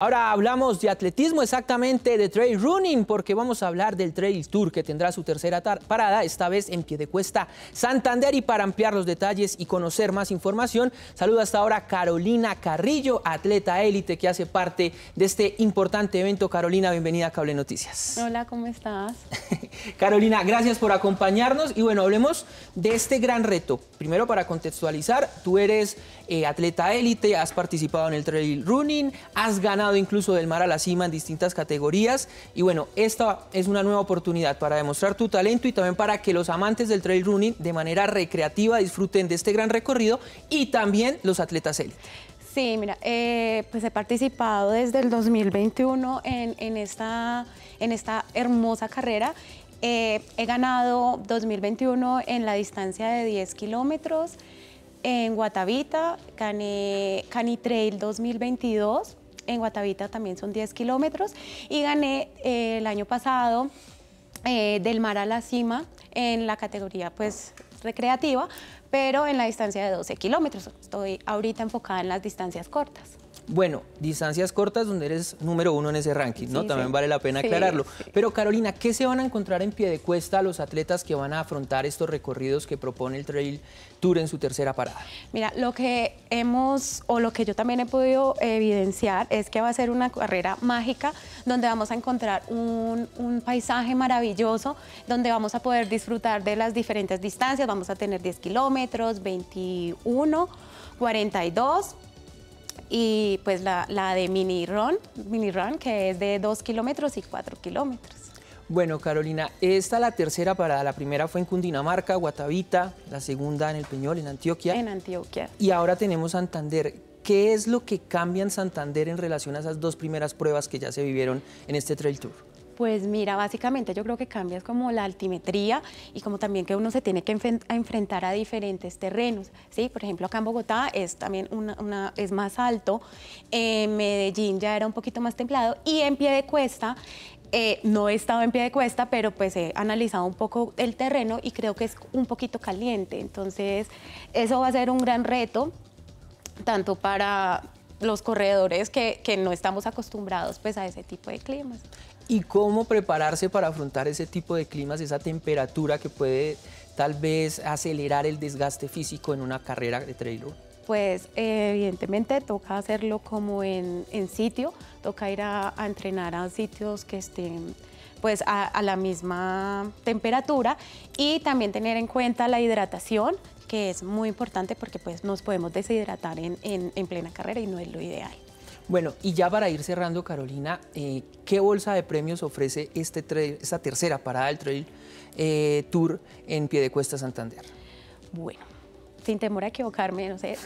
Ahora hablamos de atletismo, exactamente de trail running, porque vamos a hablar del Trail Tour que tendrá su tercera parada, esta vez en cuesta Santander. Y para ampliar los detalles y conocer más información, saluda hasta ahora Carolina Carrillo, atleta élite que hace parte de este importante evento. Carolina, bienvenida a Cable Noticias. Hola, ¿cómo estás? Carolina, gracias por acompañarnos. Y bueno, hablemos de este gran reto. Primero, para contextualizar, tú eres eh, atleta élite, has participado en el Trail Running, has ganado incluso del mar a la cima en distintas categorías. Y bueno, esta es una nueva oportunidad para demostrar tu talento y también para que los amantes del trail running de manera recreativa disfruten de este gran recorrido y también los atletas élite. Sí, mira, eh, pues he participado desde el 2021 en, esta, en esta hermosa carrera eh, he ganado 2021 en la distancia de 10 kilómetros en Guatavita, Cani Trail 2022 en Guatavita también son 10 kilómetros y gané eh, el año pasado eh, del mar a la cima en la categoría pues recreativa, pero en la distancia de 12 kilómetros. Estoy ahorita enfocada en las distancias cortas. Bueno, distancias cortas donde eres número uno en ese ranking, ¿no? También vale la pena aclararlo. Pero Carolina, ¿qué se van a encontrar en pie de cuesta los atletas que van a afrontar estos recorridos que propone el Trail Tour en su tercera parada? Mira, lo que hemos, o lo que yo también he podido evidenciar, es que va a ser una carrera mágica donde vamos a encontrar un, un paisaje maravilloso, donde vamos a poder disfrutar de las diferentes distancias, vamos a tener 10 kilómetros, 21, 42 y pues la, de mini run, mini run que es de 2 kilómetros y 4 kilómetros. Bueno, Carolina, esta la tercera parada. La primera fue en Cundinamarca, Guatavita, la segunda en El Peñol, en Antioquia. En Antioquia. Y ahora tenemos Santander. ¿Qué es lo que cambia en Santander en relación a esas dos primeras pruebas que ya se vivieron en este Trail Tour? Pues mira, básicamente yo creo que cambias como la altimetría y como también que uno se tiene que enfrentar a diferentes terrenos, ¿sí? Por ejemplo, acá en Bogotá es también una, es más alto, en eh, Medellín ya era un poquito más templado y en pie de cuesta eh, no he estado en pie de cuesta, pero pues he analizado un poco el terreno y creo que es un poquito caliente. Entonces, eso va a ser un gran reto, tanto para los corredores que, no estamos acostumbrados pues a ese tipo de climas y cómo prepararse para afrontar ese tipo de climas, esa temperatura que puede tal vez acelerar el desgaste físico en una carrera de trail Pues evidentemente toca hacerlo como en, sitio, toca ir a, entrenar a sitios que estén pues a, la misma temperatura y también tener en cuenta la hidratación, que es muy importante porque pues nos podemos deshidratar en, plena carrera y no es lo ideal. Bueno, y ya para ir cerrando, Carolina, eh, ¿qué bolsa de premios ofrece este esta tercera parada del Trail eh, Tour en Piedecuesta Santander? Bueno, sin temor a equivocarme, no sé,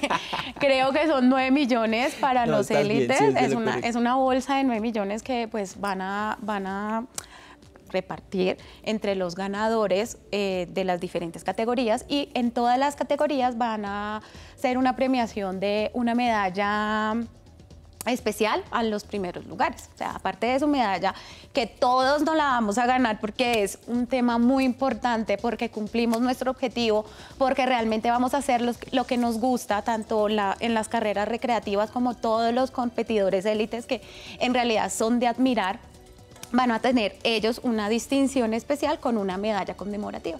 creo que son 9 millones para los élites. es, una, es, una, bolsa de 9 millones que pues van a, van a repartir entre los ganadores eh, de las diferentes categorías y en todas las categorías van a ser una premiación de una medalla especial a los primeros lugares. O sea, aparte de su medalla, que todos nos la vamos a ganar porque es un tema muy importante, porque cumplimos nuestro objetivo, porque realmente vamos a hacer lo que nos gusta, tanto la, en las carreras recreativas como todos los competidores élites que en realidad son de admirar, van a tener ellos una distinción especial con una medalla conmemorativa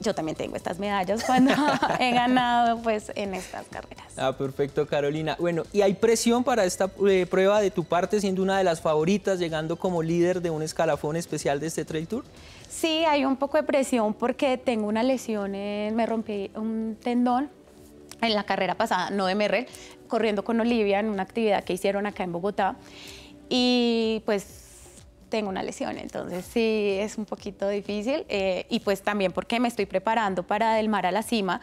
yo también tengo estas medallas cuando he ganado pues, en estas carreras. Ah, perfecto, Carolina. Bueno, ¿y hay presión para esta eh, prueba de tu parte, siendo una de las favoritas, llegando como líder de un escalafón especial de este Trail Tour? Sí, hay un poco de presión porque tengo una lesión, me rompí un tendón en la carrera pasada, no de Merrell, corriendo con Olivia en una actividad que hicieron acá en Bogotá. Y pues tengo una lesión, entonces sí es un poquito difícil. Eh, y pues también porque me estoy preparando para del mar a la cima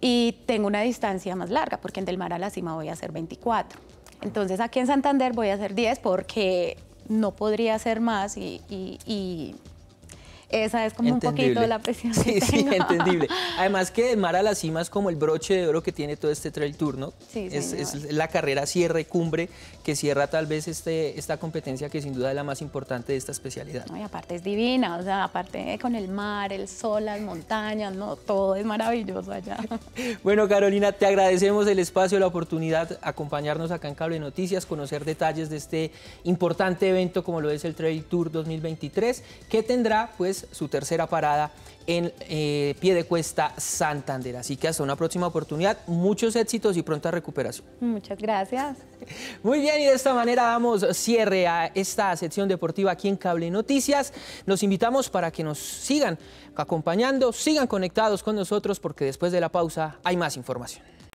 y tengo una distancia más larga, porque en del mar a la cima voy a hacer 24. Entonces aquí en Santander voy a hacer 10 porque no podría hacer más y esa es como un poquito la presión. Sí, sí, entendible. Además que Mar a la Cima es como el broche de oro que tiene todo este trail tour, ¿no? Sí, es, es, la carrera cierre, cumbre, que cierra tal vez este, esta competencia que sin duda es la más importante de esta especialidad. y aparte es divina, o sea, aparte con el mar, el sol, las montañas, no, todo es maravilloso allá. bueno, Carolina, te agradecemos el espacio, la oportunidad, de acompañarnos acá en Cable Noticias, conocer detalles de este importante evento como lo es el Trail Tour 2023, que tendrá pues su tercera parada en eh, pie de cuesta Santander. Así que hasta una próxima oportunidad, muchos éxitos y pronta recuperación. Muchas gracias. Muy bien, y de esta manera damos cierre a esta sección deportiva aquí en Cable Noticias. Los invitamos para que nos sigan acompañando, sigan conectados con nosotros porque después de la pausa hay más información.